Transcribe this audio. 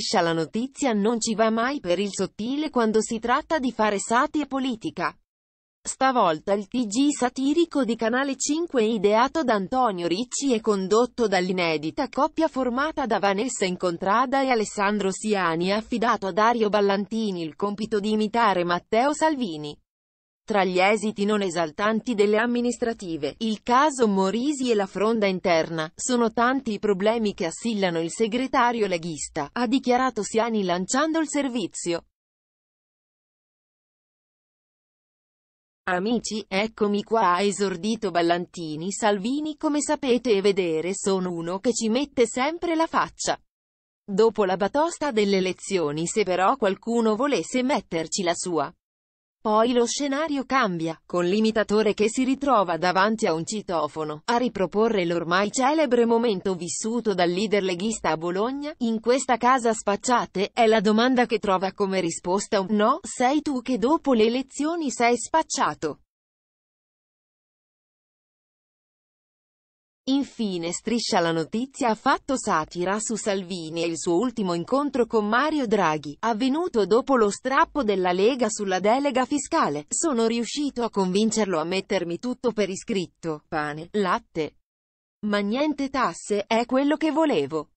Striscia la notizia non ci va mai per il sottile quando si tratta di fare satire politica. Stavolta il TG satirico di Canale 5 ideato da Antonio Ricci e condotto dall'inedita coppia formata da Vanessa Incontrada e Alessandro Siani ha affidato a Dario Ballantini il compito di imitare Matteo Salvini. Tra gli esiti non esaltanti delle amministrative, il caso Morisi e la fronda interna, sono tanti i problemi che assillano il segretario leghista, ha dichiarato Siani lanciando il servizio. Amici, eccomi qua ha esordito Ballantini Salvini come sapete e vedere sono uno che ci mette sempre la faccia. Dopo la batosta delle elezioni se però qualcuno volesse metterci la sua. Poi lo scenario cambia, con l'imitatore che si ritrova davanti a un citofono, a riproporre l'ormai celebre momento vissuto dal leader leghista a Bologna, in questa casa spacciate, è la domanda che trova come risposta un no, sei tu che dopo le elezioni sei spacciato. Infine Striscia la notizia ha fatto satira su Salvini e il suo ultimo incontro con Mario Draghi, avvenuto dopo lo strappo della Lega sulla delega fiscale. Sono riuscito a convincerlo a mettermi tutto per iscritto, pane, latte, ma niente tasse, è quello che volevo.